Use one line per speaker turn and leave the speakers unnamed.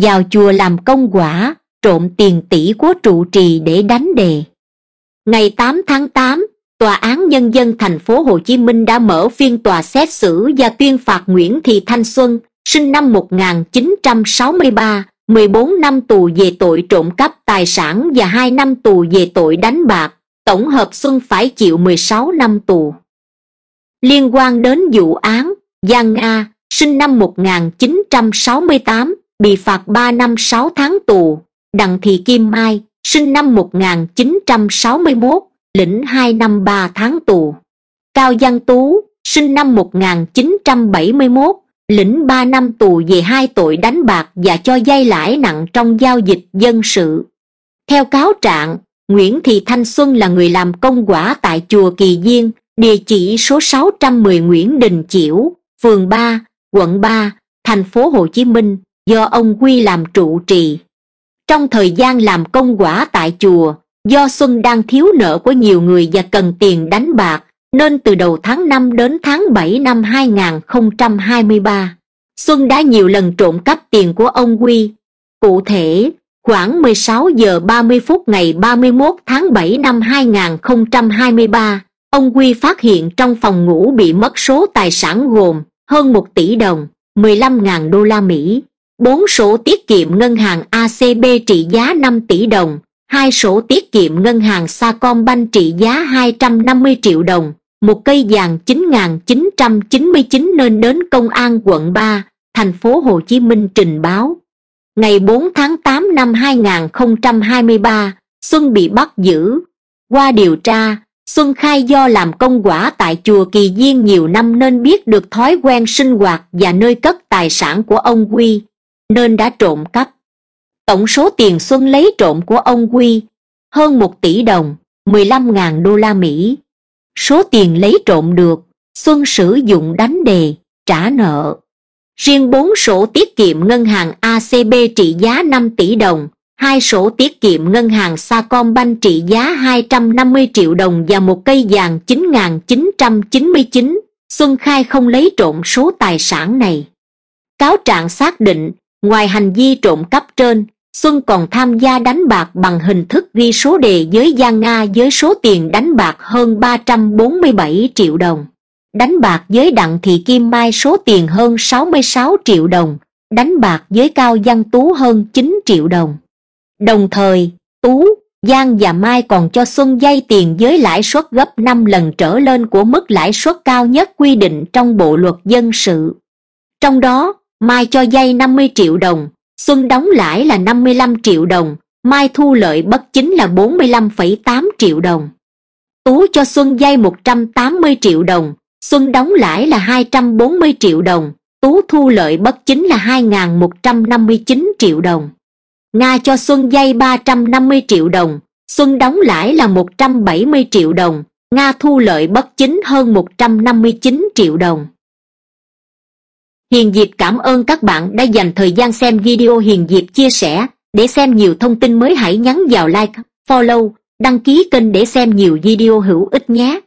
vào chùa làm công quả, trộm tiền tỷ của trụ trì để đánh đề. Ngày tám tháng tám, Tòa án Nhân dân thành phố Hồ Chí Minh đã mở phiên tòa xét xử và tuyên phạt Nguyễn Thị Thanh Xuân, sinh năm một nghìn chín trăm sáu mươi ba, mười bốn năm tù về tội trộm cắp tài sản và hai năm tù về tội đánh bạc. Tổng hợp Xuân phải chịu mười sáu năm tù. Liên quan đến vụ án, Giang A, sinh năm một nghìn chín trăm sáu mươi tám bị phạt ba năm sáu tháng tù đặng thị kim mai sinh năm 1961, lĩnh hai năm ba tháng tù. Cao Giang Tú, sinh năm 1971, lĩnh ba năm tù về hai tội đánh bạc và cho vay lãi nặng trong giao dịch dân sự. Theo cáo trạng, Nguyễn Thị Thanh Xuân là người làm công quả tại Chùa Kỳ Diên, địa chỉ số 610 Nguyễn Đình Chiểu, phường ba quận ba thành phố Hồ Chí Minh, do ông quy làm trụ trì trong thời gian làm công quả tại chùa do xuân đang thiếu nợ của nhiều người và cần tiền đánh bạc nên từ đầu tháng năm đến tháng bảy năm hai hai nghìn mươi ba Xuân đã nhiều lần trộm cắp tiền của ông Quy. Cụ thể, khoảng mười sáu giờ ba mươi phút ngày ba mươi 31 tháng bảy năm hai hai nghìn mươi ba ông Quy phát hiện trong phòng ngủ bị mất số tài sản gồm hơn một tỷ đồng, mười 15.000 đô la Mỹ, bốn sổ tiết kiệm ngân hàng acb trị giá năm tỷ đồng hai sổ tiết kiệm ngân hàng sacombank trị giá hai trăm năm mươi triệu đồng một cây vàng chín chín chín nghìn trăm mươi chín nên đến công an quận ba thành phố Hồ Chí Minh trình báo. Ngày bốn tháng tám năm hai hai nghìn mươi ba Xuân bị bắt giữ. Qua điều tra, Xuân khai do làm công quả tại chùa Kỳ viên nhiều năm nên biết được thói quen sinh hoạt và nơi cất tài sản của ông Quy nên đã trộm cắp tổng số tiền xuân lấy trộm của ông quy hơn một tỷ đồng mười 15.000 đô la Mỹ. Số tiền lấy trộm được, Xuân sử dụng đánh đề, trả nợ. Riêng bốn sổ tiết kiệm ngân hàng ACB trị giá năm tỷ đồng, hai sổ tiết kiệm ngân hàng Sacombank trị giá hai trăm năm mươi triệu đồng và một cây vàng chín chín chín trăm mươi chín Xuân khai không lấy trộm số tài sản này. Cáo trạng xác định ngoài hành vi trộm cắp trên xuân còn tham gia đánh bạc bằng hình thức ghi số đề với giang nga với số tiền đánh bạc hơn ba trăm bốn mươi bảy triệu đồng đánh bạc với đặng thị kim mai số tiền hơn sáu mươi sáu triệu đồng đánh bạc với cao văn tú hơn chín triệu đồng đồng thời tú giang và mai còn cho xuân vay tiền với lãi suất gấp năm lần trở lên của mức lãi suất cao nhất quy định trong bộ luật dân sự trong đó mai cho dây năm mươi triệu đồng xuân đóng lãi là năm mươi lăm triệu đồng mai thu lợi bất chính là bốn mươi lăm phẩy tám triệu đồng tú cho xuân dây một trăm tám mươi triệu đồng xuân đóng lãi là hai trăm bốn mươi triệu đồng tú thu lợi bất chính là hai nghìn một trăm năm mươi chín triệu đồng nga cho xuân dây ba trăm năm mươi triệu đồng xuân đóng lãi là một trăm bảy mươi triệu đồng nga thu lợi bất chính hơn một trăm năm mươi chín triệu đồng hiền diệp cảm ơn các bạn đã dành thời gian xem video hiền diệp chia sẻ để xem nhiều thông tin mới hãy nhắn vào like follow đăng ký kênh để xem nhiều video hữu ích nhé